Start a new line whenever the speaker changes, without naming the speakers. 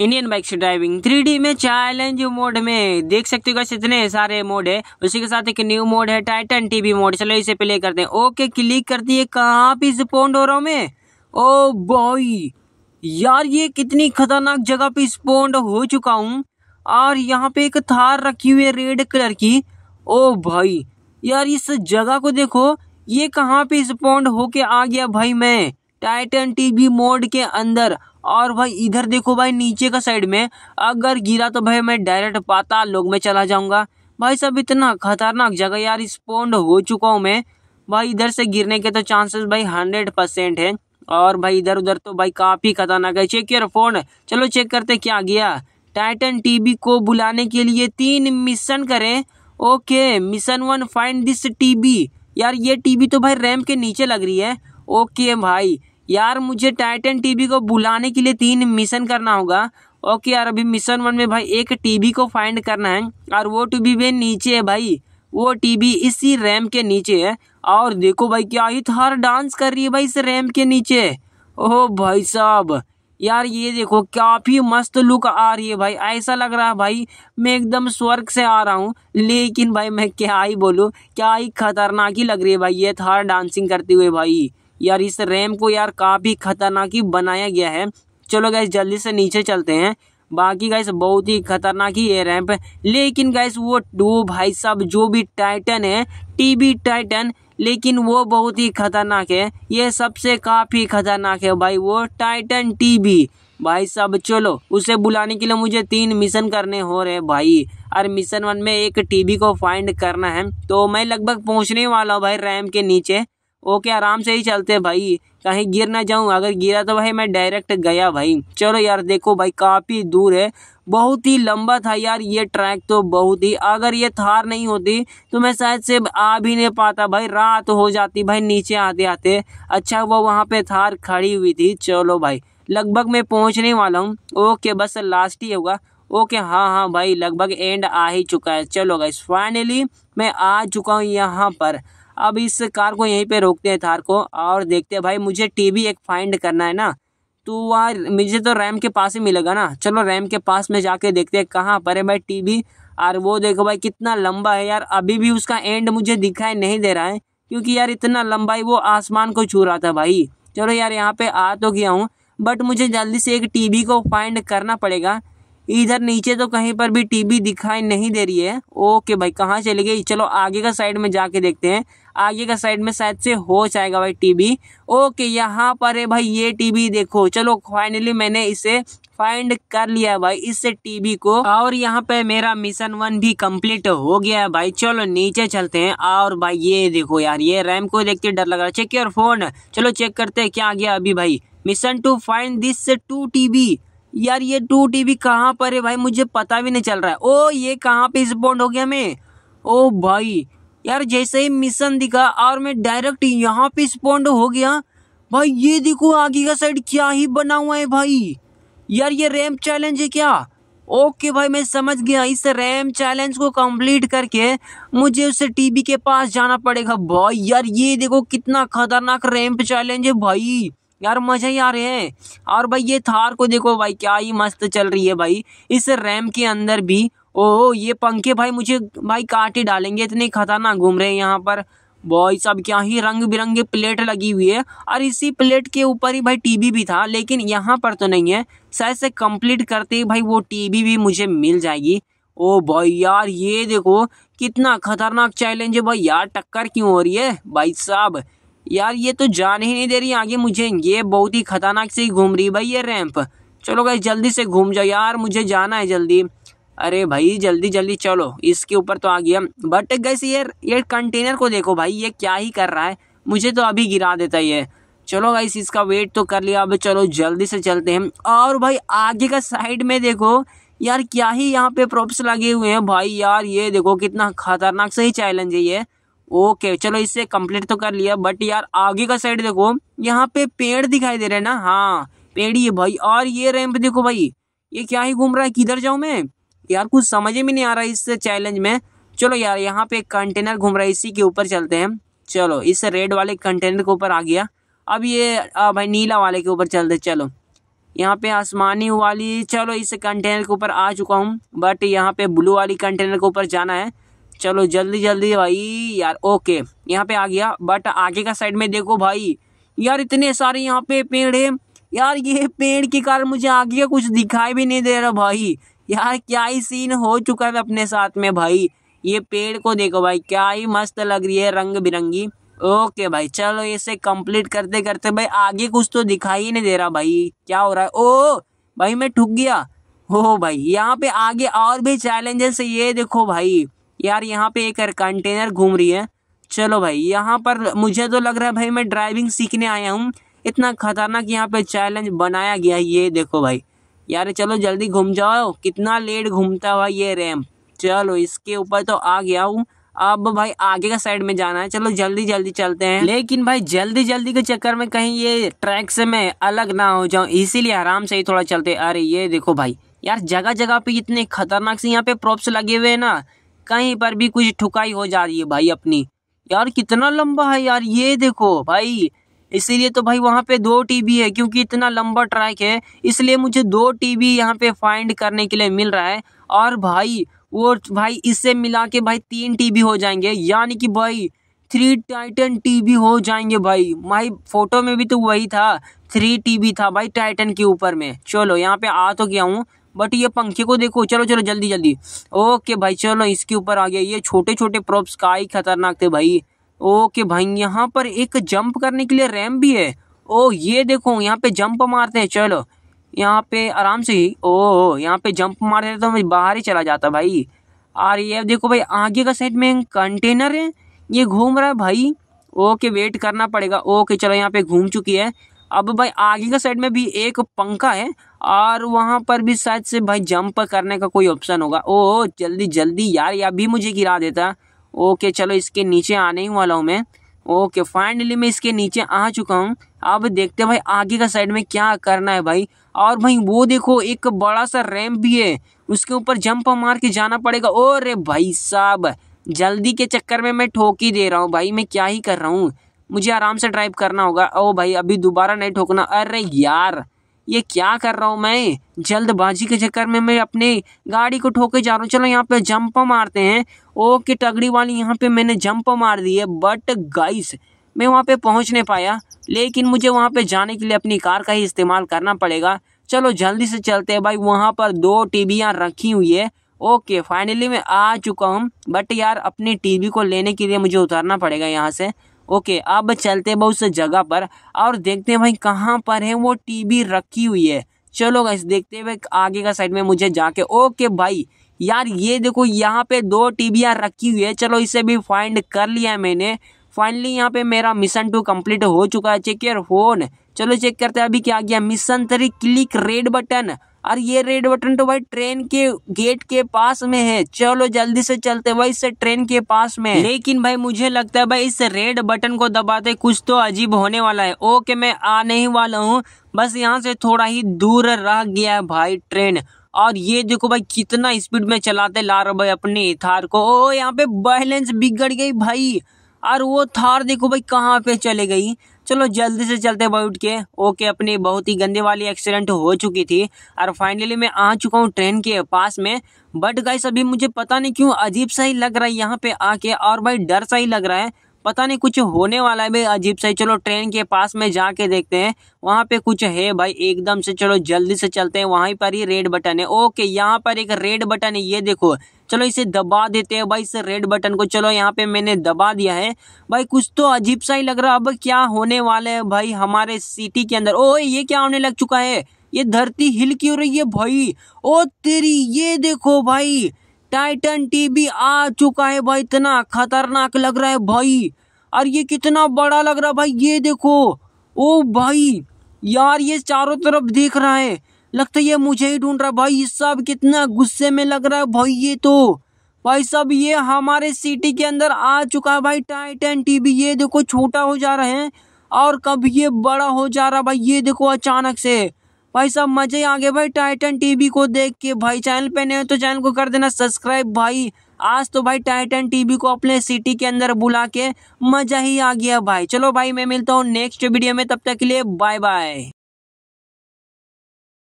Indian bike से driving three में challenge mode में देख सकते हो कैसे इतने सारे मोड है उसी के साथ एक न्यू मोड है टाइटन टीवी मोड चलो इसे प्ले करते हैं ओके क्लिक करती है कहाँ पे स्पॉन्ड हो रहा हूँ मैं ओ बॉय यार ये कितनी खतरनाक जगह पे स्पॉन्ड हो चुका हूँ और यहाँ पे एक थार रखी हुई है रेड कलर की ओ भाई यार इस जगह को देखो ये कहाँ पे स्पॉन्ड होके आ गया भाई मैं टाइटन टीवी मोड के अंदर और भाई इधर देखो भाई नीचे का साइड में अगर गिरा तो भाई मैं डायरेक्ट पाता लोग में चला जाऊंगा भाई सब इतना खतरनाक जगह यार रिस्पोंड हो चुका हूँ मैं भाई इधर से गिरने के तो चांसेस भाई हंड्रेड परसेंट है और भाई इधर उधर तो भाई काफ़ी खतरनाक है चेक योर फोन चलो चेक करते क्या गया टाइटन टीवी को बुलाने के लिए तीन मिशन करें okay mission one find this TV यार ये टीवी तो भाई रैम के नीचे लग रही है ओके भाई यार मुझे टाइटन टीवी को बुलाने के लिए तीन मिशन करना होगा ओके यार अभी मिशन वन में भाई एक टीवी को फाइंड करना है और वो टीवी भी नीचे है भाई वो टीवी इसी रैम के नीचे है और देखो भाई क्या ही थार डांस कर रही है भाई इस रैम के नीचे ओह भाई साहब यार ये देखो काफ़ी मस्त लुक आ रही है भाई ऐसा लग रहा है भाई मैं एकदम स्वर्ग से आ रहा हूँ लेकिन भाई मैं क्या ही बोलूँ क्या ही खतरनाक ही लग रही है भाई ये थार डांसिंग करते हुए भाई यार इस रैम को यार काफ़ी खतरनाक ही बनाया गया है चलो गैस जल्दी से नीचे चलते हैं बाकी गाइस बहुत ही खतरनाक ही है रैम्प लेकिन गाइस वो वो भाई साहब जो भी टाइटन है टीबी टाइटन लेकिन वो बहुत ही खतरनाक है ये सबसे काफ़ी खतरनाक है भाई वो टाइटन टीबी भाई साहब चलो उसे बुलाने के लिए मुझे तीन मिशन करने हो रहे भाई और मिशन वन में एक टीबी को फाइंड करना है तो मैं लगभग पहुंचने वाला हूँ भाई रैम के नीचे ओके आराम से ही चलते भाई कहीं गिर ना जाऊँ अगर गिरा तो भाई मैं डायरेक्ट गया भाई चलो यार देखो भाई काफ़ी दूर है बहुत ही लंबा था यार ये ट्रैक तो बहुत ही अगर ये थार नहीं होती तो मैं शायद से आ भी नहीं पाता भाई रात हो जाती भाई नीचे आते आते अच्छा वो वहाँ पे थार खड़ी हुई थी चलो भाई लगभग मैं पहुँचने वाला हूँ ओके बस लास्ट ही होगा ओके हाँ हाँ भाई लगभग एंड आ ही चुका है चलो भाई फाइनली मैं आ चुका हूँ यहाँ पर अब इस कार को यहीं पे रोकते हैं थार को और देखते हैं भाई मुझे टीवी एक फाइंड करना है ना तो वहाँ मुझे तो रैम के पास ही मिलेगा ना चलो रैम के पास में जाके देखते हैं कहाँ पर है भाई टीवी और वो देखो भाई कितना लंबा है यार अभी भी उसका एंड मुझे दिखाई नहीं दे रहा है क्योंकि यार इतना लंबा ही वो आसमान को छू रहा था भाई चलो यार यहाँ पे आ तो गया हूँ बट मुझे जल्दी से एक टीवी को फाइंड करना पड़ेगा इधर नीचे तो कहीं पर भी टीवी दिखाई नहीं दे रही है ओके भाई कहाँ चले गई चलो आगे का साइड में जाके देखते हैं आगे का साइड में शायद से हो जाएगा भाई टीवी ओके यहाँ पर है भाई ये टीवी देखो चलो फाइनली मैंने इसे फाइंड कर लिया भाई इस टीवी को और यहाँ पे मेरा मिशन वन भी कंप्लीट हो गया है भाई चलो नीचे चलते हैं और भाई ये देखो यार ये रैम को देखते डर लग रहा है चेक योर फोन चलो चेक करते हैं क्या आ गया अभी भाई mission two find this two TV यार ये टू टीबी कहाँ पर है भाई मुझे पता भी नहीं चल रहा है ओ ये कहाँ पे स्पॉन्ड हो गया मैं ओ भाई यार जैसे ही मिशन दिखा और मैं डायरेक्ट यहाँ पे स्पॉन्ड हो गया भाई ये देखो आगे का साइड क्या ही बना हुआ है भाई यार ये रैम चैलेंज है क्या ओके भाई मैं समझ गया इस रैम चैलेंज को कंप्लीट करके मुझे उस टीवी के पास जाना पड़ेगा भाई यार ये देखो कितना खतरनाक रैम्प चैलेंज है भाई यार मजा ही आ रहे हैं और भाई ये थार को देखो भाई क्या ही मस्त चल रही है भाई इस रैम के अंदर भी ओह ये पंखे भाई मुझे भाई काट ही डालेंगे इतने खतरनाक घूम रहे हैं यहाँ पर भाई सब क्या ही रंग बिरंगे प्लेट लगी हुई है और इसी प्लेट के ऊपर ही भाई टीवी भी था लेकिन यहाँ पर तो नहीं है शायद से कंप्लीट करते ही भाई वो टीवी भी मुझे मिल जाएगी ओ भाई यार ये देखो कितना खतरनाक चैलेंज है भाई यार टक्कर क्यों हो रही है भाई साहब यार ये तो जान ही नहीं दे रही आगे मुझे ये बहुत ही खतरनाक से ही घूम रही भाई ये रैम्प चलो भाई जल्दी से घूम जाओ यार मुझे जाना है जल्दी अरे भाई जल्दी जल्दी चलो इसके ऊपर तो आ गया बट गैस ये ये कंटेनर को देखो भाई ये क्या ही कर रहा है मुझे तो अभी गिरा देता ये चलो गाइस इसका वेट तो कर लिया अब चलो जल्दी से चलते हैं और भाई आगे का साइड में देखो यार क्या ही यहाँ पे प्रॉप्स लगे हुए हैं भाई यार ये देखो कितना खतरनाक सही चैलेंज है ये ओके चलो इससे कंप्लीट तो कर लिया बट यार आगे का साइड देखो यहाँ पे पेड़ दिखाई दे रहे हैं ना हाँ पेड़ ही है भाई और ये रैंप देखो भाई ये क्या ही घूम रहा है किधर जाऊँ मैं यार कुछ समझ में नहीं आ रहा इस चैलेंज में चलो यार यहाँ पे एक कंटेनर घूम रहा है इसी के ऊपर चलते हैं चलो इस रेड वाले कंटेनर के ऊपर आ गया अब ये आ भाई नीला वाले के ऊपर चलते चलो यहाँ पे आसमानी वाली चलो इस कंटेनर के ऊपर आ चुका हूँ बट यहाँ पे ब्लू वाली कंटेनर के ऊपर जाना है चलो जल्दी जल्दी भाई यार ओके यहाँ पे आ गया बट आगे का साइड में देखो भाई यार इतने सारे यहाँ पे पेड़ है यार ये पेड़ के कारण मुझे आगे का कुछ दिखाई भी नहीं दे रहा भाई यार क्या ही सीन हो चुका है अपने साथ में भाई ये पेड़ को देखो भाई क्या ही मस्त लग रही है रंग बिरंगी ओके भाई चलो इसे कंप्लीट करते करते भाई आगे कुछ तो दिखाई नहीं दे रहा भाई क्या हो रहा है ओ भाई मैं ठुक गया हो भाई यहाँ पे आगे और भी चैलेंजेस है ये देखो भाई यार यहाँ पे एक कंटेनर घूम रही है चलो भाई यहाँ पर मुझे तो लग रहा है भाई मैं ड्राइविंग सीखने आया हूँ इतना खतरनाक यहाँ पे चैलेंज बनाया गया है ये देखो भाई यार चलो जल्दी घूम जाओ कितना लेट घूमता हुआ ये रैम चलो इसके ऊपर तो आ गया हूँ अब भाई आगे का साइड में जाना है चलो जल्दी जल्दी चलते हैं लेकिन भाई जल्दी जल्दी के चक्कर में कहीं ये ट्रैक से मैं अलग ना हो जाऊं इसीलिए आराम से ही थोड़ा चलते अरे ये देखो भाई यार जगह जगह पे इतने खतरनाक से यहाँ पे प्रॉप्स लगे हुए हैं ना कहीं पर भी कुछ ठुकाई हो जा रही है भाई अपनी यार कितना लंबा है यार ये देखो भाई इसीलिए तो भाई वहाँ पे दो टीबी है क्योंकि इतना लंबा ट्रैक है इसलिए मुझे दो टीबी यहाँ पे फाइंड करने के लिए मिल रहा है और भाई वो भाई इससे मिला के भाई तीन टीबी हो जाएंगे यानी कि भाई थ्री टाइटन टीबी हो जाएंगे भाई भाई फोटो में भी तो वही था थ्री टीवी था भाई टाइटन के ऊपर में चलो यहाँ पे आ तो गया हूँ बट ये पंखे को देखो चलो चलो जल्दी जल्दी ओके भाई चलो इसके ऊपर आ गया ये छोटे छोटे प्रॉप्स का ही खतरनाक थे भाई ओके भाई यहाँ पर एक जंप करने के लिए रैम भी है ओ ये देखो यहाँ पे जंप मारते हैं चलो यहाँ पे आराम से ही ओ यहाँ पे जंप मार देते तो मैं बाहर ही चला जाता भाई और ये देखो भाई आगे का साइड में कंटेनर है ये घूम रहा है भाई ओके वेट करना पड़ेगा ओके चलो यहाँ पे घूम चुकी है अब भाई आगे का साइड में भी एक पंखा है और वहाँ पर भी शायद से भाई जंप करने का कोई ऑप्शन होगा ओ जल्दी जल्दी यार या भी मुझे गिरा देता ओके चलो इसके नीचे आने ही वाला हूँ मैं ओके फाइनली मैं इसके नीचे आ चुका हूँ अब देखते हैं भाई आगे का साइड में क्या करना है भाई और भाई वो देखो एक बड़ा सा रैम्प भी है उसके ऊपर जंप मार के जाना पड़ेगा ओ रे भाई साहब जल्दी के चक्कर में मैं ठोक ही दे रहा हूँ भाई मैं क्या ही कर रहा हूँ मुझे आराम से ड्राइव करना होगा ओ भाई अभी दोबारा नहीं ठोकना अरे यार ये क्या कर रहा हूँ मैं जल्दबाजी के चक्कर में मैं अपने गाड़ी को ठोके जा रहा हूँ चलो यहाँ पे जंप मारते हैं ओके टगड़ी वाली यहाँ पे मैंने जंप मार दी है बट गाइस मैं वहाँ पे पहुँच नहीं पाया लेकिन मुझे वहाँ पे जाने के लिए अपनी कार का ही इस्तेमाल करना पड़ेगा चलो जल्दी से चलते हैं भाई वहाँ पर दो टीवियाँ रखी हुई है ओके फाइनली मैं आ चुका हूँ बट यार अपनी टीवी को लेने के लिए मुझे उतरना पड़ेगा यहाँ से ओके अब चलते बहुत जगह पर और देखते हैं भाई कहाँ पर है वो टीवी रखी हुई है चलो गाइस देखते हुए आगे का साइड में मुझे जाके ओके भाई यार ये देखो यहाँ पे दो टीबियाँ रखी हुई है चलो इसे भी फाइंड कर लिया है मैंने फाइनली यहाँ पे मेरा मिशन टू कंप्लीट हो चुका है चेक योर फोन चलो चेक करते हैं अभी क्या आ गया mission three click red button और ये रेड बटन तो भाई ट्रेन के गेट के पास में है चलो जल्दी से चलते भाई इससे ट्रेन के पास में लेकिन भाई मुझे लगता है भाई इस रेड बटन को दबाते कुछ तो अजीब होने वाला है ओके मैं आने ही वाला हूँ बस यहाँ से थोड़ा ही दूर रह गया है भाई ट्रेन और ये देखो भाई कितना स्पीड में चलाते ला रहा भाई अपनी थार को ओ यहाँ पे बैलेंस बिगड़ गई भाई और वो थार देखो भाई कहाँ पे चले गई चलो जल्दी से चलते उठ के ओके अपनी बहुत ही गंदे वाली एक्सीडेंट हो चुकी थी और फाइनली मैं आ चुका हूँ ट्रेन के पास में बट गाइस अभी मुझे पता नहीं क्यों अजीब सा ही लग रहा है यहाँ पे आके और भाई डर सा ही लग रहा है पता नहीं कुछ होने वाला है भाई अजीब सही चलो ट्रेन के पास में जाके देखते हैं वहाँ पे कुछ है भाई एकदम से चलो जल्दी से चलते हैं वहीं पर ही रेड बटन है ओके यहाँ पर एक रेड बटन है ये देखो चलो इसे दबा देते हैं भाई इस रेड बटन को चलो यहाँ पे मैंने दबा दिया है भाई कुछ तो अजीब सा ही लग रहा है अब क्या होने वाला है भाई हमारे सिटी के अंदर ओ ये क्या होने लग चुका है ये धरती हिल क्यों रही है भाई ओ तेरी ये देखो भाई टाइटन टीवी आ चुका है भाई इतना खतरनाक लग रहा है भाई और ये कितना बड़ा लग रहा है भाई ये देखो ओ भाई यार ये चारों तरफ देख रहा है लगता है ये मुझे ही ढूंढ रहा है भाई सब कितना गुस्से में लग रहा है भाई ये तो भाई सब ये हमारे सिटी के अंदर आ चुका है भाई टाइटन टीवी ये देखो छोटा हो जा रहा है और कब ये बड़ा हो जा रहा भाई ये देखो अचानक से भाई साहब मजे आ गए भाई टाइटन टीवी को देख के भाई चैनल पे नए तो चैनल को कर देना सब्सक्राइब भाई आज तो भाई टाइटन टीवी को अपने सिटी के अंदर बुला के मजा ही आ गया भाई चलो भाई मैं मिलता हूँ नेक्स्ट वीडियो में तब तक के लिए बाय बाय